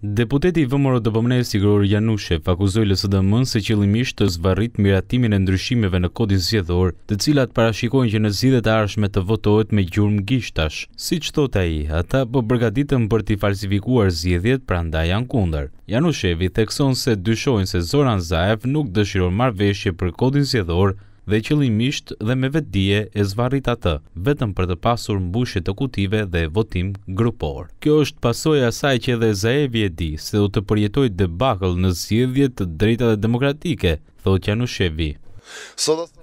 Deputeti i vëmëro të vëmënejë sigurur Janushev akuzoj LSDM se qëllimisht të zvarrit miratimin e ndryshimeve në kodin zjedhor, të cilat parashikojnë që në zidhet arshme të votohet me gjurëm gishtash. Si që thot a i, ata për po bërgatitën për t'i falsifikuar zjedhjet pra nda janë kunder. Janushevi tekson se dyshojnë se Zoran Zaev nuk dëshiron marveshje për kodin zjedhor, dhe qëllimisht dhe me vetdije e zvarrit atë, vetëm për të pasur mbushje të kutive dhe votim grupor. Kjo është pasojë asaj që edhe Zaevi e di se do të përjetoj debakël në zgjedhje të drejtave demokratike, thotë Janushevi.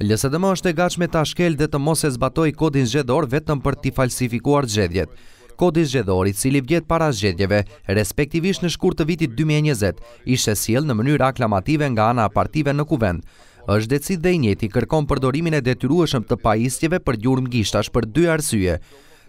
LSDM është e gatshme të tashkel dhe të mos e zbatoj kodin zgjedhor vetëm për t'i falsifikuar zgjedhjet. Kodi i cili vjet para zgjedhjeve, respektivisht në shkurt të vitit 2020, ishte siel në mënyrë aklamative nga ana e partive në kuvend është dhe dhe i njeti kërkom përdorimin e detyrueshëm të pajistjeve për gjurëm gishtash për dy arsye.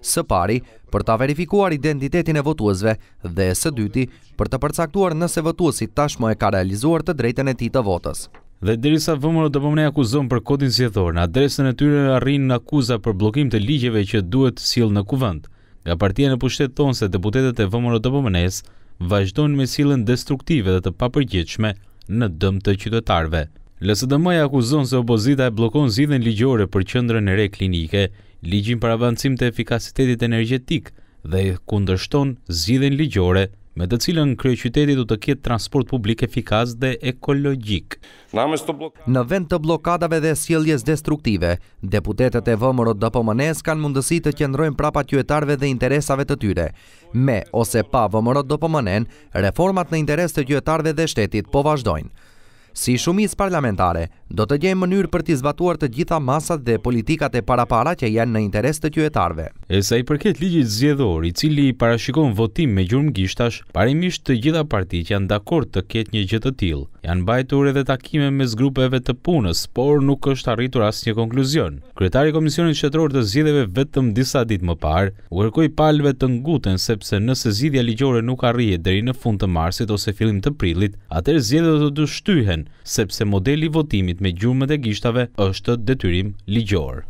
Së pari, për ta verifikuar identitetin e votuazve dhe së dyti, për të përcaktuar nëse votuazit tashmo e ka realizuar të drejten e ti të votës. Dhe dirisa vëmërë të pëmëne akuzon për kodin si e në adresën e tyre arrin në akuza për blokim të ligjeve që duhet sil në kuvënd. Nga partia në pushtet tonë se deputetet e vëmërë të pëmënes vazhdojnë me silën destruktive dhe të papërgjithshme në dëm të qytetarve. LSDM i akuzon se opozita e blokon zidhen ligjore për qendrën e re klinike, ligjin për avancim të efikasitetit energjetik dhe kundërshton zidhen ligjore me të cilën kryeqyteti do të ketë transport publik efikas dhe ekologjik. Në vend të blokadave dhe sjelljes destruktive, deputetet e vëmëro dhe pëmënes kanë mundësi të qëndrojnë prapa tjuetarve dhe interesave të tyre. Me ose pa vëmëro dhe pëmënen, reformat në interes të tjuetarve dhe shtetit po vazhdojnë. Si shumis parlamentare, do të gjejmë mënyrë për t'i zbatuar të gjitha masat dhe politikat e para-para që janë në interes të tjuetarve. E sa i përket ligjit zjedhor, i cili i parashikon votim me gjurëm gishtash, parimisht të gjitha partit janë dakor të ketë një gjithë të tilë. Janë bajtur edhe takime me zgrupeve të punës, por nuk është arritur asë një konkluzion. Kretari Komisionit Shetror të zjedheve vetëm disa dit më parë, u erkoj palve të nguten sepse nëse zjedhja ligjore nuk arrije dheri në fund të marsit ose fillim të prillit, atër zjedhe do të dushtyhen sepse modeli votimit me gjurmët e gishtave është detyrim ligjor.